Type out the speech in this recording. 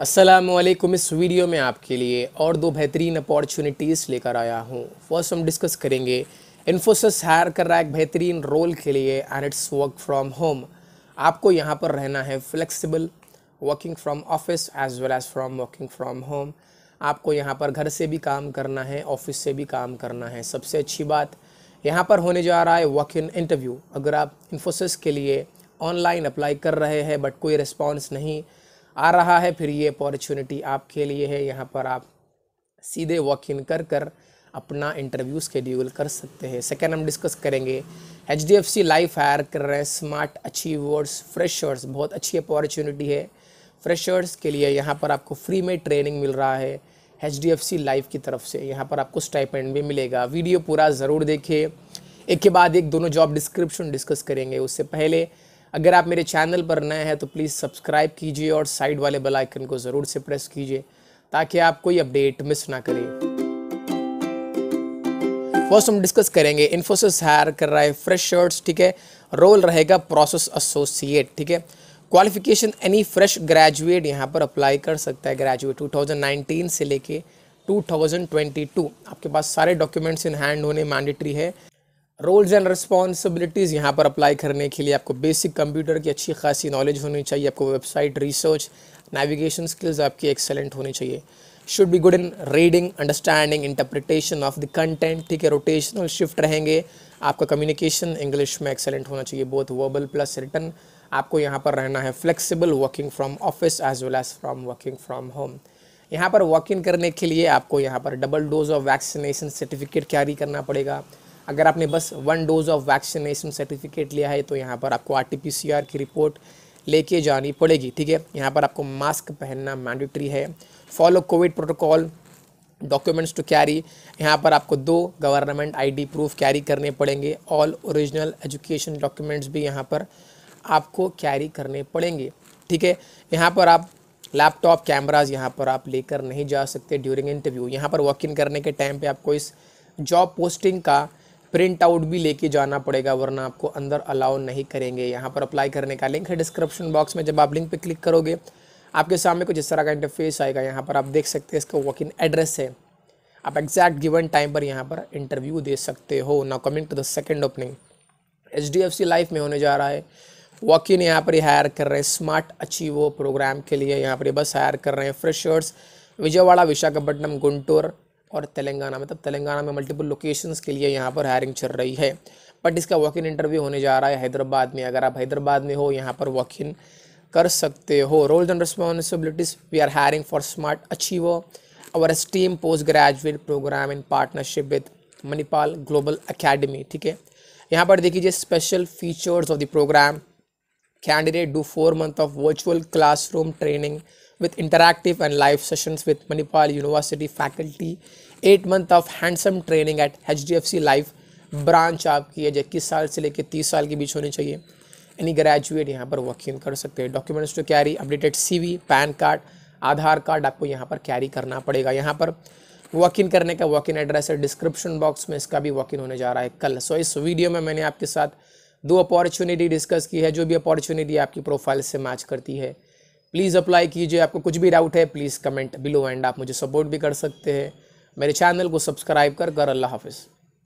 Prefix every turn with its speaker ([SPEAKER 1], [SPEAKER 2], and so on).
[SPEAKER 1] असलम इस वीडियो में आपके लिए और दो बेहतरीन अपॉर्चुनिटीज़ लेकर आया हूँ फर्स्ट हम डिस्कस करेंगे इन्फोसिस हायर कर रहा है एक बेहतरीन रोल के लिए and it's work from home आपको यहाँ पर रहना है flexible working from office as well as from working from home आपको यहाँ पर घर से भी काम करना है ऑफिस से भी काम करना है सबसे अच्छी बात यहाँ पर होने जा रहा है वॉक इन इंटरव्यू अगर आप इन्फोसिस के लिए ऑनलाइन अप्लाई कर रहे हैं बट कोई रिस्पॉन्स नहीं आ रहा है फिर ये अपॉर्चुनिटी आपके लिए है यहाँ पर आप सीधे वॉक इन कर कर अपना इंटरव्यू स्केड्यूल कर सकते हैं सेकेंड हम डिस्कस करेंगे H D F C life hire कर रहे हैं स्मार्ट अचीवर्स फ्रेशर्स बहुत अच्छी अपॉर्चुनिटी है फ्रेशर्स के लिए यहाँ पर आपको फ्री में ट्रेनिंग मिल रहा है H D F C life की तरफ से यहाँ पर आपको स्टाइपेंड भी मिलेगा वीडियो पूरा ज़रूर देखिए एक के बाद एक दोनों जॉब डिस्क्रिप्शन डिस्कस करेंगे उससे पहले अगर आप मेरे चैनल पर नए हैं तो प्लीज़ सब्सक्राइब कीजिए और साइड वाले बेल आइकन को ज़रूर से प्रेस कीजिए ताकि आप कोई अपडेट मिस ना करें फर्स्ट हम डिस्कस करेंगे इन्फोसिस हायर कर रहा है फ्रेश शर्ट्स ठीक है रोल रहेगा प्रोसेस एसोसिएट ठीक है क्वालिफिकेशन एनी फ्रेश ग्रेजुएट यहाँ पर अप्लाई कर सकता है ग्रेजुएट 2019 से लेके 2022 आपके पास सारे डॉक्यूमेंट्स इन हैंड होने मैंडेटरी है रोल्स एंड रिस्पॉन्सिबिलिटीज़ यहाँ पर अप्लाई करने के लिए आपको बेसिक कंप्यूटर की अच्छी खासी नॉलेज होनी चाहिए आपको वेबसाइट रिसर्च नेविगेशन स्किल्स आपकी एक्सेलेंट होनी चाहिए should be good in reading understanding interpretation of the content ठीक है रोटेशनल शिफ्ट रहेंगे आपका कम्युनिकेशन इंग्लिश में एक्सेलेंट होना चाहिए बोथ वर्बल प्लस रिटर्न आपको यहाँ पर रहना है flexible working from office as well as from working from home यहाँ पर वॉक इन करने के लिए आपको यहाँ पर double dose of vaccination certificate carry करना पड़ेगा अगर आपने बस one dose of vaccination certificate लिया है तो यहाँ पर आपको आर की रिपोर्ट लेके जानी पड़ेगी ठीक है यहाँ पर आपको मास्क पहनना मैंडेटरी है follow COVID protocol documents to carry यहाँ पर आपको दो गवर्नमेंट आईडी प्रूफ कैरी करने पड़ेंगे ऑल ओरिजिनल एजुकेशन डॉक्यूमेंट्स भी यहाँ पर आपको कैरी करने पड़ेंगे ठीक है यहाँ पर आप लैपटॉप कैमराज यहाँ पर आप लेकर नहीं जा सकते ड्यूरिंग इंटरव्यू यहाँ पर वॉक इन करने के टाइम पे आपको इस जॉब पोस्टिंग का प्रिंट आउट भी लेके जाना पड़ेगा वरना आपको अंदर अलाउ नहीं करेंगे यहाँ पर अप्लाई करने का लिंक है डिस्क्रिप्शन बॉक्स में जब आप लिंक पर क्लिक करोगे आपके सामने कुछ इस तरह का इंटरफेस आएगा यहाँ पर आप देख सकते हैं इसका वॉक इन एड्रेस है आप एग्जैक्ट गिवन टाइम पर यहाँ पर इंटरव्यू दे सकते हो now coming to the second opening H D F C life में होने जा रहा है वॉक इन यहाँ पर हायर कर रहे हैं स्मार्ट अचीवो प्रोग्राम के लिए यहाँ पर बस हायर कर रहे हैं फ्रेशर्स विजयवाड़ा विशाखापट्टनम गुंटूर और तेलंगाना मतलब तेलंगाना में मल्टीपल लोकेशंस के लिए यहाँ पर हायरिंग चल रही है बट इसका वॉक इन इंटरव्यू होने जा रहा है हैदराबाद में अगर आप हैदराबाद में हो यहाँ पर वॉक इन कर सकते हो roles and responsibilities we are hiring for smart achiever our steam post graduate program in partnership with Manipal global academy ठीक है यहाँ पर देखीजिए special features of the program candidate do four month of virtual classroom training with interactive and live sessions with Manipal University faculty handsome month of handsome training at HDFC life branch आपकी है इक्कीस साल से लेकर तीस साल के बीच होनी चाहिए यानी ग्रेजुएट यहाँ पर वकील कर सकते हैं डॉक्यूमेंट्स टू कैरी अपडेटेड वी पैन कार्ड आधार कार्ड आपको यहाँ पर कैरी करना पड़ेगा यहाँ पर वॉक इन करने का वॉक इन एड्रेस है डिस्क्रिप्शन बॉक्स में इसका भी वॉक इन होने जा रहा है कल सो इस वीडियो में मैंने आपके साथ दो अपॉर्चुनिटी डिस्कस की है जो भी अपॉर्चुनिटी आपकी प्रोफाइल से मैच करती है प्लीज़ अप्लाई कीजिए आपको कुछ भी डाउट है प्लीज़ कमेंट बिलो एंड आप मुझे सपोर्ट भी कर सकते हैं मेरे चैनल को सब्सक्राइब कर कर अल्लाह हाफिज़